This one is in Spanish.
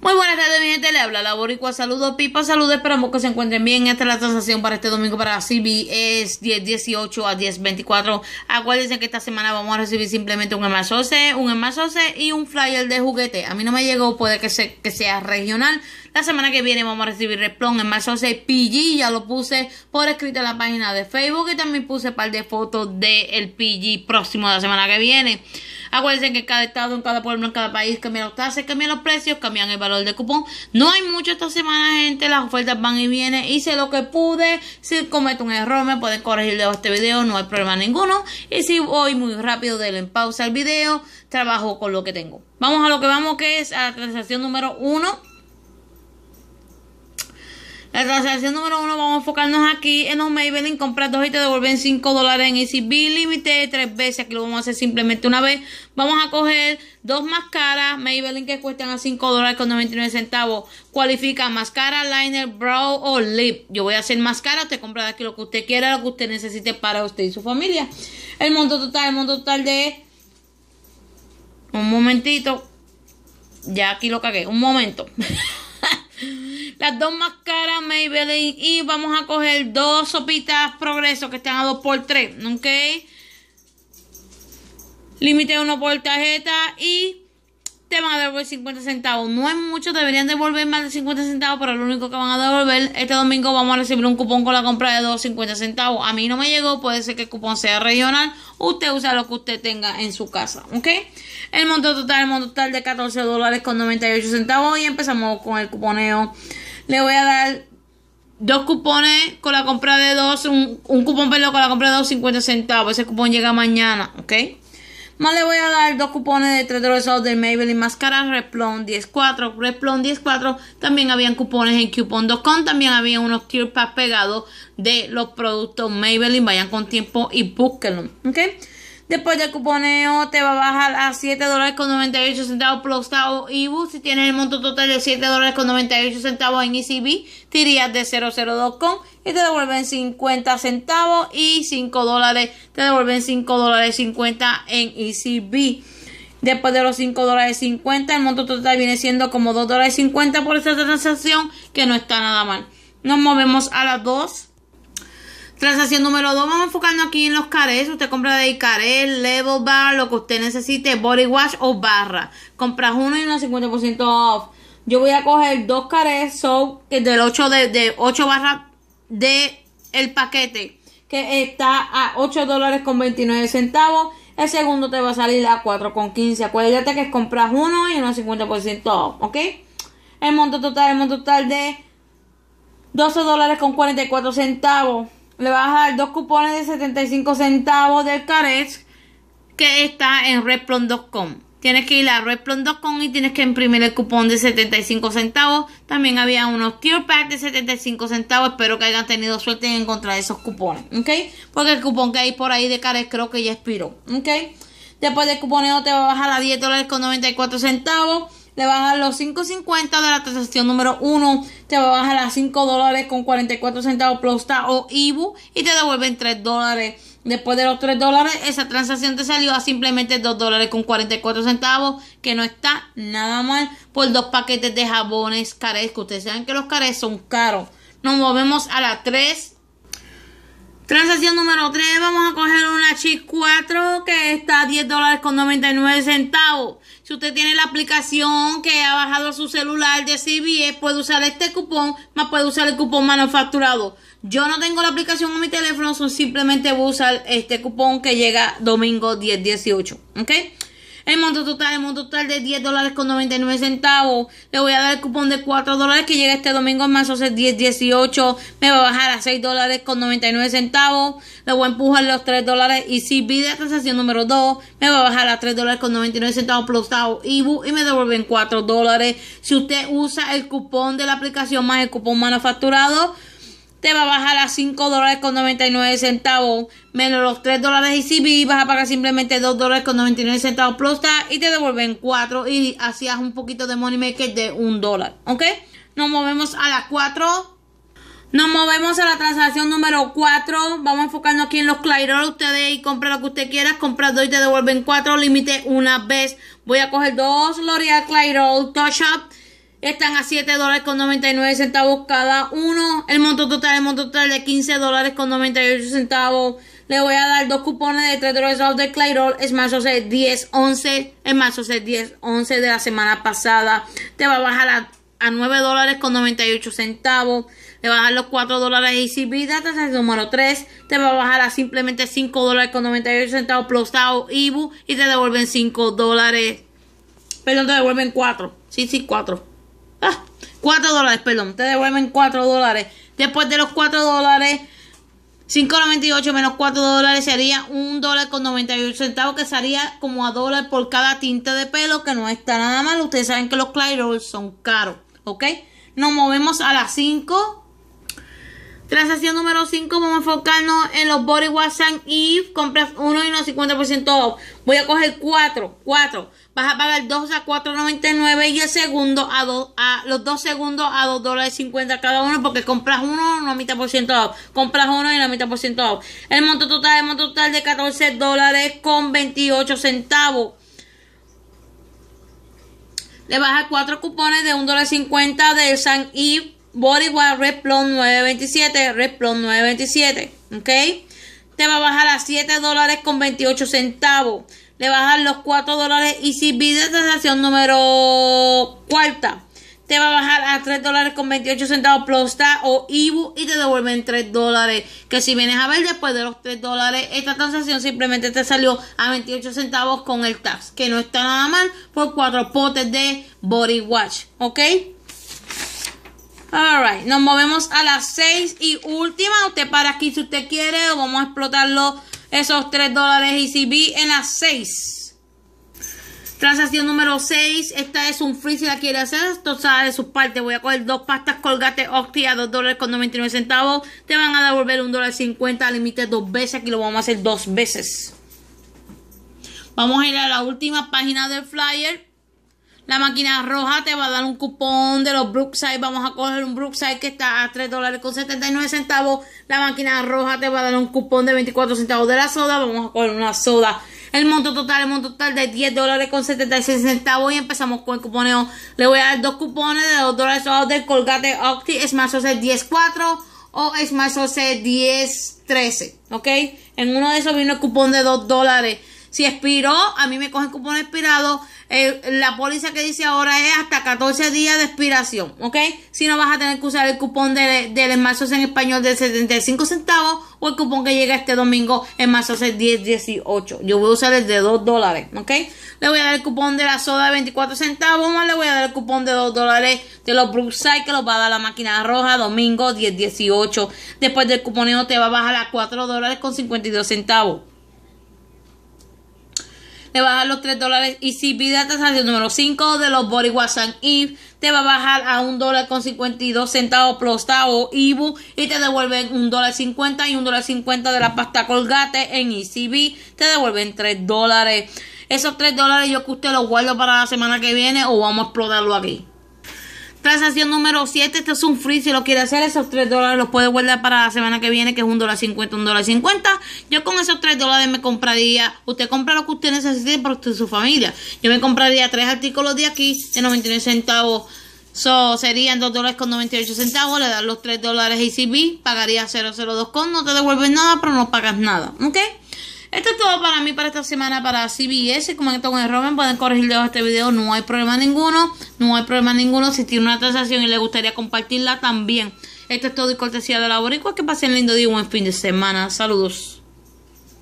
Muy buenas tardes, mi gente. Le habla la Boricua. Saludos, Pipa. Saludos. Esperamos que se encuentren bien. Esta es la transacción para este domingo para CBS 1018 a 1024. Acuérdense que esta semana vamos a recibir simplemente un enmasose, un enmasose y un flyer de juguete. A mí no me llegó, puede que, que sea regional. La semana que viene vamos a recibir Resplon, enmasose, PG. Ya lo puse por escrito en la página de Facebook y también puse un par de fotos del PG próximo de la semana que viene. Acuérdense que en cada estado, en cada pueblo, en cada país cambian los tasas, cambian los precios, cambian el valor de cupón. No hay mucho esta semana, gente. Las ofertas van y vienen. Hice lo que pude. Si cometo un error, me pueden corregir de este video. No hay problema ninguno. Y si voy muy rápido, denle en pausa al video. Trabajo con lo que tengo. Vamos a lo que vamos, que es a la transacción número uno la transacción número uno, vamos a enfocarnos aquí en los Maybelline. Compras dos y te devuelven 5 dólares en Easy Bill Limited tres veces. Aquí lo vamos a hacer simplemente una vez. Vamos a coger dos máscaras Maybelline que cuestan a 5 dólares con 99 centavos. Cualifica máscara, liner, brow o lip. Yo voy a hacer máscara. Usted compra de aquí lo que usted quiera, lo que usted necesite para usted y su familia. El monto total, el monto total de... Un momentito. Ya aquí lo cagué. Un momento. las dos más caras Maybelline y vamos a coger dos sopitas progreso que están a 2 por 3 ok límite 1 por tarjeta y te van a devolver 50 centavos. No es mucho, deberían devolver más de 50 centavos, pero lo único que van a devolver este domingo vamos a recibir un cupón con la compra de 2.50 centavos. A mí no me llegó, puede ser que el cupón sea regional. Usted usa lo que usted tenga en su casa, ¿ok? El monto total, el monto total de 14 dólares con 98 centavos y empezamos con el cuponeo le voy a dar dos cupones con la compra de dos, un, cupón pelo con la compra de dos, 50 centavos. Ese cupón llega mañana, ¿ok? Más le voy a dar dos cupones de tres dólares de Maybelline Máscara Replon 104. Replon 104 también habían cupones en coupon.com. También había unos clear pegados de los productos Maybelline. Vayan con tiempo y búsquenlo. ¿Ok? Después del cuponeo te va a bajar a 7 dólares con 98 centavos plus Si tienes el monto total de 7 dólares con 98 centavos en ECB, tirías de con. y te devuelven 50 centavos y 5 dólares. Te devuelven 5 dólares 50 en ECB. Después de los 5 dólares 50, el monto total viene siendo como $2.50 dólares 50 por esta transacción, que no está nada mal. Nos movemos a las 2. Transacción número 2, vamos enfocando aquí en los carés. Usted compra de el Level Bar, lo que usted necesite, Body Wash o barra. Compras uno y un 50% off. Yo voy a coger dos carets, del 8 de, de 8 barras de el paquete, que está a 8 dólares con 29 centavos. El segundo te va a salir a 4,15. Acuérdate que compras uno y un 50% off, ¿ok? El monto total, el monto total de 12 dólares con 44 centavos le vas a dar dos cupones de 75 centavos de Carex que está en Replon.com. Tienes que ir a Replon.com y tienes que imprimir el cupón de 75 centavos. También había unos Cure packs de 75 centavos. Espero que hayan tenido suerte en encontrar esos cupones, ¿ok? Porque el cupón que hay por ahí de Carex creo que ya expiró, ¿ok? Después del cuponeo te va a bajar a 10 dólares con 94 centavos le bajan los 5.50 de la transacción número 1, te va a 5 dólares con 44 centavos o IBU y te devuelven 3 dólares. Después de los 3 dólares, esa transacción te salió a simplemente 2 dólares con 44 centavos, que no está nada mal por dos paquetes de jabones cares, que ustedes saben que los cares son caros. Nos movemos a la 3 Transacción número 3, vamos a coger una chip 4 que está a 10 dólares con 99 centavos. Si usted tiene la aplicación que ha bajado a su celular de CBS, puede usar este cupón, más puede usar el cupón manufacturado. Yo no tengo la aplicación en mi teléfono, simplemente voy a usar este cupón que llega domingo 10-18. ¿Ok? El monto total, el monto total de 10 dólares con 99 centavos. Le voy a dar el cupón de 4 dólares que llega este domingo en marzo, es 10, 18. Me va a bajar a 6 dólares con 99 centavos. Le voy a empujar los 3 dólares. Y si pide transacción número 2, me va a bajar a 3 dólares con 99 centavos plus IBU y me devuelven 4 dólares. Si usted usa el cupón de la aplicación más el cupón manufacturado, te va a bajar a 5 dólares con 99 centavos menos los 3 dólares y si vas a pagar simplemente 2.99 dólares con 99 centavos plus tax y te devuelven 4 y hacías un poquito de money maker de 1 dólar, ¿ok? Nos movemos a la 4. Nos movemos a la transacción número 4. Vamos enfocando aquí en los Clairol. Ustedes y compra lo que usted quiera. Compra 2 y te devuelven 4. Límite una vez. Voy a coger 2 L'Oreal Clairol Touch Up están a 7 dólares con 99 centavos cada uno. El monto total, el monto total de 15 dólares con 98 centavos. Le voy a dar dos cupones de 3 dólares de Clairol. Es más, o sea, 10, 11. Es más, o sea, 10, 11 de la semana pasada. Te va a bajar a, a 9 dólares con 98 centavos. Le va a bajar los 4 dólares de ECB Data, es el número 3. Te va a bajar a simplemente 5 dólares con 98 centavos plus IBU. Y te devuelven 5 dólares. Perdón, te devuelven 4. Sí, sí, 4. 4 ah, dólares, perdón. Te devuelven 4 dólares. Después de los 4 dólares, 5.98 menos 4 dólares sería 1 dólar con 98 centavos, que sería como a dólar por cada tinta de pelo, que no está nada mal. Ustedes saben que los Clyrolls son caros, ¿ok? Nos movemos a las 5. Transacción número 5, vamos a enfocarnos en los Body Wash and Compras uno y no 50% off. Voy a coger 4, 4 vas a pagar 2 a 4.99 y el segundo a 2 los 2 segundos a $2.50 dólares 50 cada uno porque compras uno una mitad por ciento compras uno y la mitad por ciento El monto total, es monto total de 14 dólares con 28 centavos. Le vas a cuatro cupones de $1.50 dólar 50 San Yves Bodyguard Red Plum 927, Red 927, ¿ok? Te va a bajar a 7 dólares con 28 centavos le bajan los 4 dólares y si pides transacción número cuarta te va a bajar a 3 dólares con 28 centavos plus tax o IBU y te devuelven 3 dólares. Que si vienes a ver después de los 3 dólares, esta transacción simplemente te salió a 28 centavos con el tax, que no está nada mal por 4 potes de Body Watch. ¿Ok? Alright, nos movemos a las 6 y última. Usted para aquí si usted quiere o vamos a explotarlo esos 3 dólares y vi en las 6. Transacción número 6. Esta es un free si la quiere hacer. Esto sale de su parte. Voy a coger dos pastas colgate Octi a 2 dólares con 99 centavos. Te van a devolver un dólar 50 límite dos veces. Aquí lo vamos a hacer dos veces. Vamos a ir a la última página del flyer. La máquina roja te va a dar un cupón de los Brookside. Vamos a coger un Brookside que está a 3 dólares con 79 centavos. La máquina roja te va a dar un cupón de 24 centavos de la soda. Vamos a coger una soda. El monto total, el monto total de 10 dólares con 76 centavos. Y empezamos con el cuponeo. Le voy a dar dos cupones de 2 dólares de Colgate Octi Smash es 10.4 o es Smash sea, 10.13. ¿Ok? En uno de esos vino el cupón de 2 dólares. Si expiró, a mí me cogen cupón expirado. Eh, la póliza que dice ahora es hasta 14 días de expiración, ¿ok? Si no vas a tener que usar el cupón del de, en español de 75 centavos o el cupón que llega este domingo en marzo es 1018. Yo voy a usar el de 2 dólares, ¿ok? Le voy a dar el cupón de la soda de 24 centavos, más le voy a dar el cupón de 2 dólares de los Brookside que los va a dar la máquina roja domingo 1018. Después del cuponeo te va a bajar a 4 dólares con 52 centavos te va a bajar los 3 dólares. Y si tasa tasación número 5 de los Body Wash and Eve, te va a bajar a 1 dólar con 52 centavos Prosta o Ibu y te devuelven 1 y 1 de la pasta Colgate en ECB, te devuelven 3 dólares. Esos 3 dólares yo que usted los guardo para la semana que viene o vamos a explotarlo aquí transacción número 7. Esto es un free. Si lo quiere hacer, esos 3 dólares los puede guardar para la semana que viene, que es un dólar 50, un dólar 50. Yo con esos 3 dólares me compraría. Usted compra lo que usted necesite para usted y su familia. Yo me compraría tres artículos de aquí de 99 centavos. So, serían 2 dólares con 98 centavos, le dan los 3 dólares ACB, e pagaría 002 con, no te devuelven nada, pero no pagas nada, ¿ok? Esto es todo para mí para esta semana para CBS. como con el Robin, pueden corregir debajo este video, no hay problema ninguno. No hay problema ninguno. Si tiene una transacción y le gustaría compartirla también. Esto es todo y cortesía de la boricua. Que pasen lindo día, buen fin de semana. Saludos.